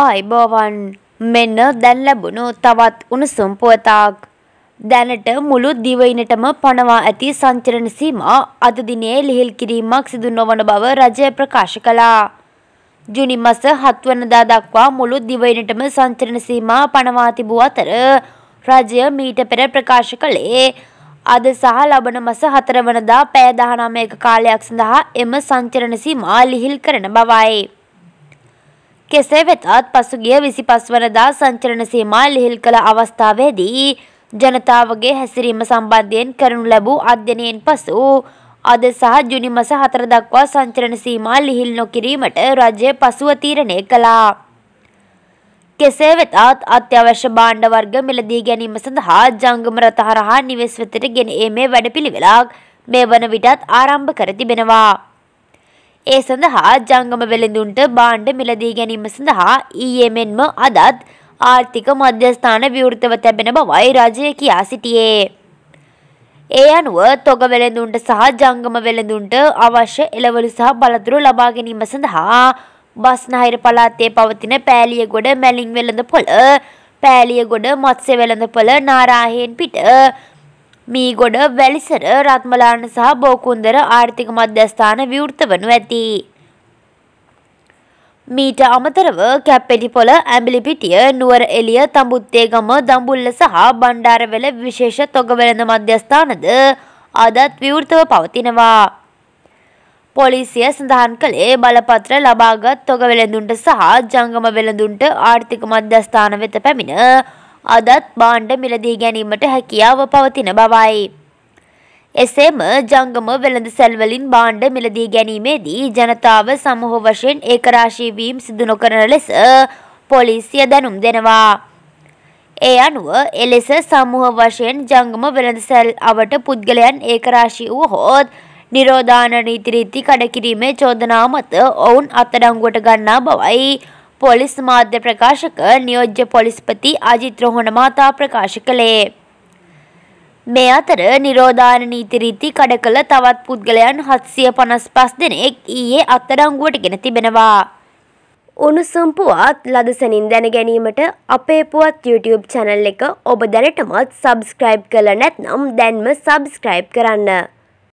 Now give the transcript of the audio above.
ආයිබෝවන් මෙන්න දැන් ලැබුණු තවත් උණුසුම් පුවතක්. දැනට මුළු දිවයිනටම පනවා ඇති සංචරණ සීමා අද දිනේ ලිහිල් කිරීමක් සිදු නොවන බව රජය ප්‍රකාශ කළා. ජුනි මස 7 වෙනිදා දක්වා මුළු දිවයිනටම සංචරණ සීමා පනවා තිබූ අතර රජය මීට පෙර ප්‍රකාශ කළේ අද සහ ලබන මස 4 වෙනිදා පැය 19ක කාලයක් සඳහා එම සංචරණ සීමා ලිහිල් කරන බවයි. කෙසේ වෙතත් පසුගිය විසි පස්වනදා සංචරණ සීමා ලිහිල් කළ අවස්ථාවේදී ජනතාවගේ හැසිරීම සම්බන්ධයෙන් කරනු ලැබූ අධ්‍යනයෙන් පසු අද සහ ජුනි මස හතර දක්වා සංචරණ සීමා ලිහිල් නොකිරීමට රජය පසුව තීරණය කළා. කෙසේ වෙතත් අත්‍යවශ්‍ය බාණ්ඩ වර්ග මිලදී ගැනීම සඳහා ජංගම රථ හරහා නිවෙස් වෙතට ගෙන ඒමේ වැඩපිළිවෙලක් මේ වන විටත් ආරම්භ කර තිබෙනවා. ඒ සඳහා ජංගම වෙළඳුන්ට බාණ්ඩ මිලදී ගැනීම සඳහා ඊයේ මෙන්ම අදත් ආර්ථික මධ්‍යස්ථාන විවෘතව තැබෙන බවයි රජය කියා සිටියේ. ඒ අනුව තොග වෙළඳුන්ට සහ ජංගම වෙළඳුන්ට අවශ්‍ය එළවලු සහ බලතුරු ලබා ගැනීම සඳහා බස්නාහිර පළාතේ පවතින පෑලියගොඩ මැලින් වෙළඳ පොළ පෑලියගොඩ මත්ස්‍ය වෙළඳ පොළ නාරාහෙන් පිට මීගොඩ වැලිසර රත්මලාන සහ බෝකුන්දර ආර්ථික මධ්‍යස්ථාන විවෘත වනු ඇති. මීට අමතරව කැප්පෙටිපොළ ඇඹිලිපිටිය නුවර එළිය තඹුත්තේගම දඹුල්ල සහ බණ්ඩාරවල විශේෂ තොගවලඳ මධ්‍යස්ථානද අදත් විවෘතව පවතිනවා. පොලිසිය සඳහන් කළේ බලපත්‍ර ලබාගත් තොග වෙළඳුන්ට සහ ජංගම වෙළඳුන්ට ආර්ථික මධ්‍යස්ථාන වෙත පැමිණ අදත් බාණ්ඩ මිලදී ගැනීමට හැකියාව පවතින බවයි. එසේම ජංගම වෙළඳ සැල්වලින් බාණ්ඩ මිලදී ගැනීමේදී ජනතාව සමූහ වශයෙන් ඒකරාශී වීම සිදු නොකරන ලෙස පොලිසිය දැනුම් දෙනවා. ඒ අනුව එලෙස සමූහ වශයෙන් ජංගම වෙළඳ සැල් අවට පුද්ගලයන් ඒකරාශී වූහොත් නිරෝධාන නීති රීති කඩකිරීමේ චෝදනාව මත ඔවුන් අත්අඩංගුවට ගන්නා බවයි පොලිස් මාධ්‍ය ප්‍රකාශක නියෝජ්‍ය පොලිස්පති අජිත් රොහණ මහතා ප්‍රකාශ කළේ. මේ අතර නිරෝධාන නීති රීති කඩ කළ තවත් පුද්ගලයන් 755 දෙනෙක් ඊයේ අත්අඩංගුවට ගෙන තිබෙනවා. උණුසුම් පුවත් ලදසනින් දැන ගැනීමට අපේ පුවත් YouTube channel එක ඔබ දැනටමත් subscribe කළ නැත්නම් දැන්ම subscribe කරන්න.